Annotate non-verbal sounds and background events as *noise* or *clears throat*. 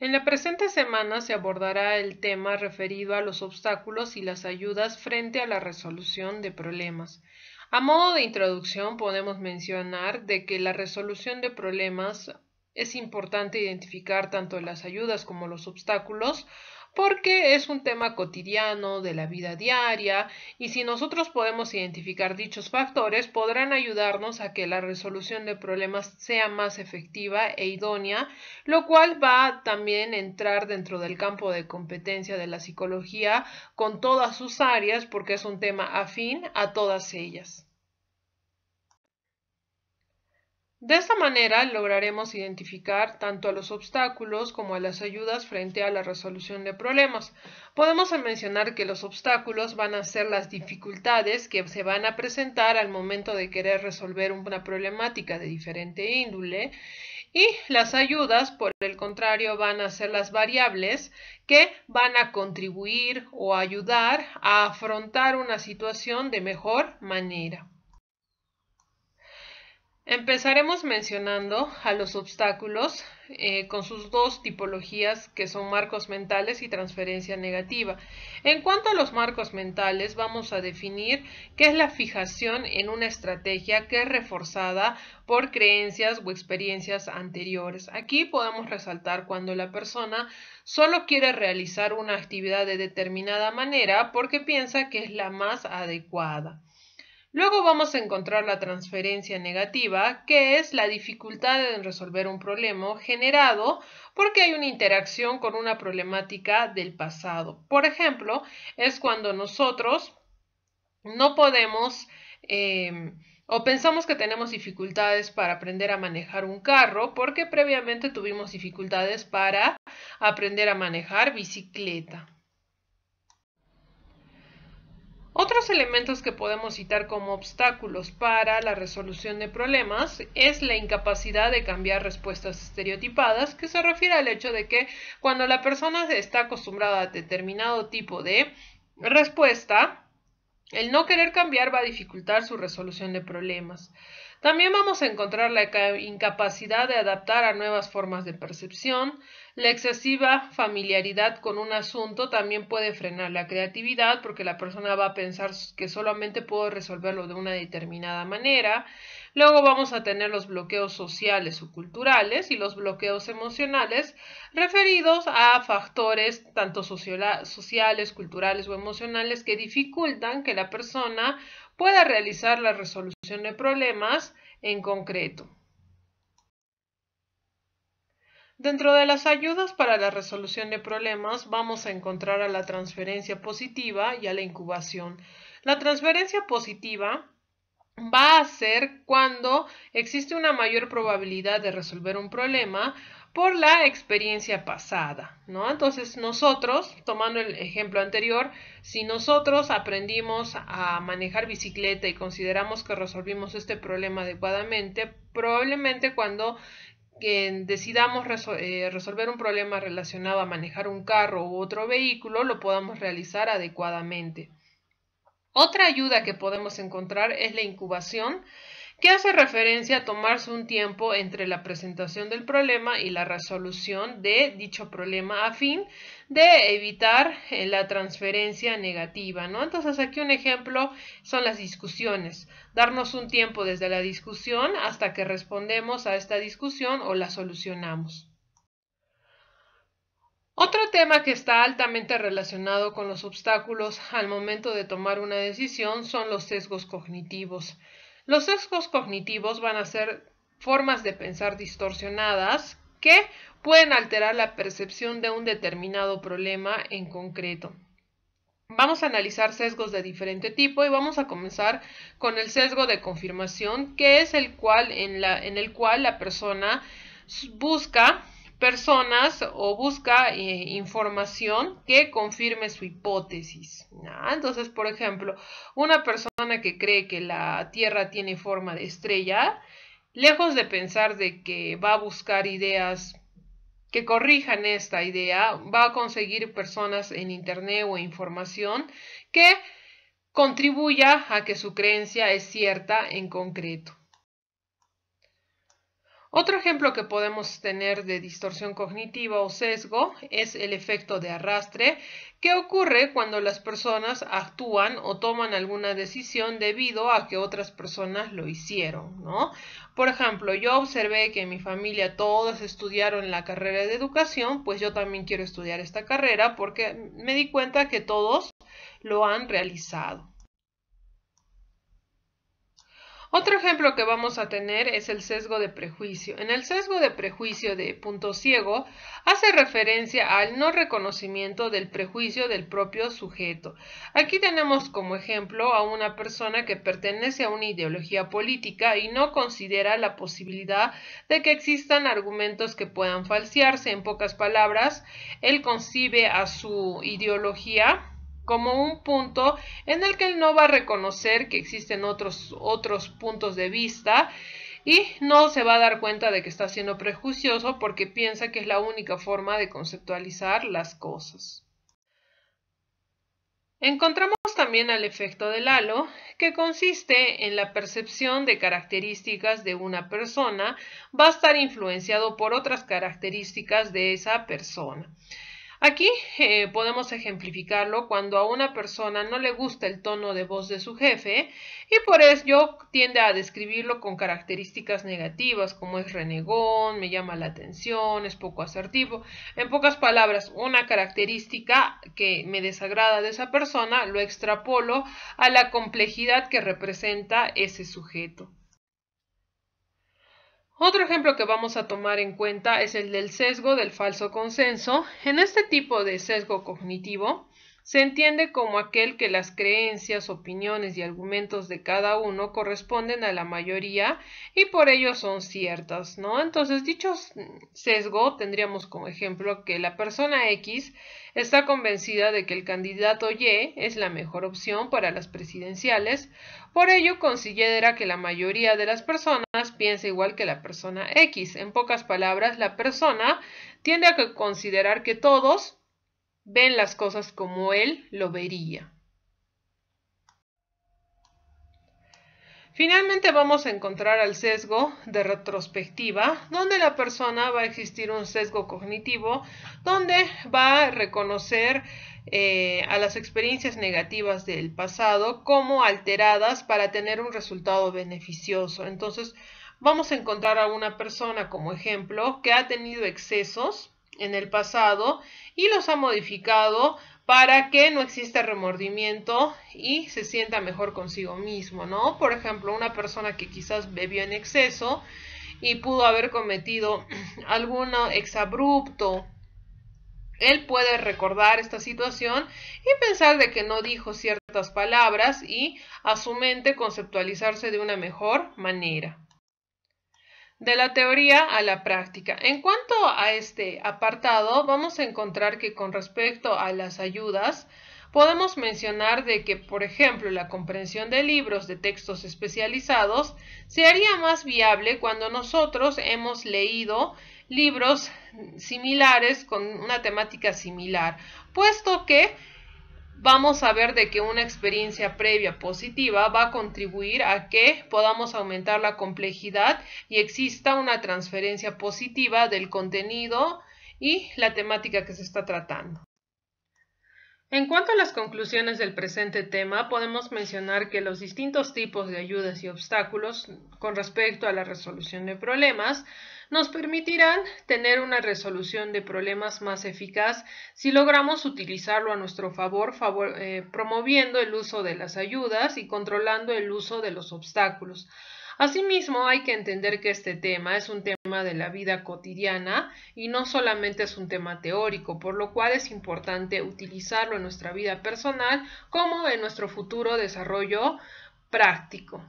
En la presente semana se abordará el tema referido a los obstáculos y las ayudas frente a la resolución de problemas. A modo de introducción podemos mencionar de que la resolución de problemas es importante identificar tanto las ayudas como los obstáculos porque es un tema cotidiano de la vida diaria y si nosotros podemos identificar dichos factores podrán ayudarnos a que la resolución de problemas sea más efectiva e idónea, lo cual va también a entrar dentro del campo de competencia de la psicología con todas sus áreas porque es un tema afín a todas ellas. De esta manera lograremos identificar tanto a los obstáculos como a las ayudas frente a la resolución de problemas. Podemos mencionar que los obstáculos van a ser las dificultades que se van a presentar al momento de querer resolver una problemática de diferente índole y las ayudas, por el contrario, van a ser las variables que van a contribuir o ayudar a afrontar una situación de mejor manera. Empezaremos mencionando a los obstáculos eh, con sus dos tipologías que son marcos mentales y transferencia negativa. En cuanto a los marcos mentales, vamos a definir qué es la fijación en una estrategia que es reforzada por creencias o experiencias anteriores. Aquí podemos resaltar cuando la persona solo quiere realizar una actividad de determinada manera porque piensa que es la más adecuada. Luego vamos a encontrar la transferencia negativa, que es la dificultad en resolver un problema generado porque hay una interacción con una problemática del pasado. Por ejemplo, es cuando nosotros no podemos em, o pensamos que tenemos dificultades para aprender a manejar un carro porque previamente tuvimos dificultades para aprender a manejar bicicleta. Otros elementos que podemos citar como obstáculos para la resolución de problemas es la incapacidad de cambiar respuestas estereotipadas, que se refiere al hecho de que cuando la persona está acostumbrada a determinado tipo de respuesta, el no querer cambiar va a dificultar su resolución de problemas. También vamos a encontrar la incapacidad de adaptar a nuevas formas de percepción, la excesiva familiaridad con un asunto también puede frenar la creatividad porque la persona va a pensar que solamente puedo resolverlo de una determinada manera. Luego vamos a tener los bloqueos sociales o culturales y los bloqueos emocionales referidos a factores tanto sociales, culturales o emocionales que dificultan que la persona pueda realizar la resolución de problemas en concreto. Dentro de las ayudas para la resolución de problemas vamos a encontrar a la transferencia positiva y a la incubación. La transferencia positiva va a ser cuando existe una mayor probabilidad de resolver un problema por la experiencia pasada, ¿no? Entonces nosotros, tomando el ejemplo anterior, si nosotros aprendimos a manejar bicicleta y consideramos que resolvimos este problema adecuadamente, probablemente cuando que decidamos eh, resolver un problema relacionado a manejar un carro u otro vehículo, lo podamos realizar adecuadamente. Otra ayuda que podemos encontrar es la incubación, que hace referencia a tomarse un tiempo entre la presentación del problema y la resolución de dicho problema a fin de evitar eh, la transferencia negativa, ¿no? Entonces aquí un ejemplo son las discusiones. Darnos un tiempo desde la discusión hasta que respondemos a esta discusión o la solucionamos. Otro tema que está altamente relacionado con los obstáculos al momento de tomar una decisión son los sesgos cognitivos. Los sesgos cognitivos van a ser formas de pensar distorsionadas que pueden alterar la percepción de un determinado problema en concreto. Vamos a analizar sesgos de diferente tipo y vamos a comenzar con el sesgo de confirmación, que es el cual en, el cual la persona busca personas o busca eh, información que confirme su hipótesis. Entonces, por ejemplo, una persona que cree que la Tierra tiene forma de estrella, Lejos de pensar de que va a buscar ideas que corrijan esta idea, va a conseguir personas en internet o información que contribuya a que su creencia es cierta en concreto. Otro ejemplo que podemos tener de distorsión cognitiva o sesgo es el efecto de arrastre que ocurre cuando las personas actúan o toman alguna decisión debido a que otras personas lo hicieron, ¿no? Por ejemplo, yo observé que en mi familia todos estudiaron la carrera de educación, pues yo también quiero estudiar esta carrera porque me di cuenta que todos lo han realizado. Otro ejemplo que vamos a tener es el sesgo de prejuicio. En el sesgo de prejuicio de punto ciego hace referencia al no reconocimiento del prejuicio del propio sujeto. Aquí tenemos como ejemplo a una persona que pertenece a una ideología política y no considera la posibilidad de que existan argumentos que puedan falsearse. En pocas palabras, él concibe a su ideología como un punto en el que él no va a reconocer que existen otros, otros puntos de vista y no se va a dar cuenta de que está siendo prejuicioso porque piensa que es la única forma de conceptualizar las cosas. Encontramos también al efecto del halo, que consiste en la percepción de características de una persona, va a estar influenciado por otras características de esa persona. Aquí eh, podemos ejemplificarlo cuando a una persona no le gusta el tono de voz de su jefe y por yo tiende a describirlo con características negativas como es renegón, me llama la atención, es poco asertivo. En pocas palabras, una característica que me desagrada de esa persona lo extrapolo a la complejidad que representa ese sujeto. Otro ejemplo que vamos a tomar en cuenta es el del sesgo del falso consenso. En este tipo de sesgo cognitivo, se entiende como aquel que las creencias, opiniones y argumentos de cada uno corresponden a la mayoría y por ello son ciertas, ¿no? Entonces, dicho sesgo, tendríamos como ejemplo que la persona X está convencida de que el candidato Y es la mejor opción para las presidenciales, por ello considera que la mayoría de las personas piensa igual que la persona X. En pocas palabras, la persona tiende a considerar que todos ven las cosas como él lo vería. Finalmente vamos a encontrar al sesgo de retrospectiva, donde la persona va a existir un sesgo cognitivo, donde va a reconocer eh, a las experiencias negativas del pasado como alteradas para tener un resultado beneficioso. Entonces vamos a encontrar a una persona como ejemplo que ha tenido excesos en el pasado y los ha modificado para que no exista remordimiento y se sienta mejor consigo mismo, ¿no? Por ejemplo, una persona que quizás bebió en exceso y pudo haber cometido *clears throat* algún exabrupto él puede recordar esta situación y pensar de que no dijo ciertas palabras y a su mente conceptualizarse de una mejor manera de la teoría a la práctica. En cuanto a este apartado, vamos a encontrar que con respecto a las ayudas, podemos mencionar de que, por ejemplo, la comprensión de libros de textos especializados se haría más viable cuando nosotros hemos leído libros similares con una temática similar, puesto que vamos a ver de que una experiencia previa positiva va a contribuir a que podamos aumentar la complejidad y exista una transferencia positiva del contenido y la temática que se está tratando. En cuanto a las conclusiones del presente tema, podemos mencionar que los distintos tipos de ayudas y obstáculos con respecto a la resolución de problemas nos permitirán tener una resolución de problemas más eficaz si logramos utilizarlo a nuestro favor, eh, promoviendo el uso de las ayudas y controlando el uso de los obstáculos Asimismo, hay que entender que este tema es un tema de la vida cotidiana y no solamente es un tema teórico, por lo cual es importante utilizarlo en nuestra vida personal como en nuestro futuro desarrollo práctico.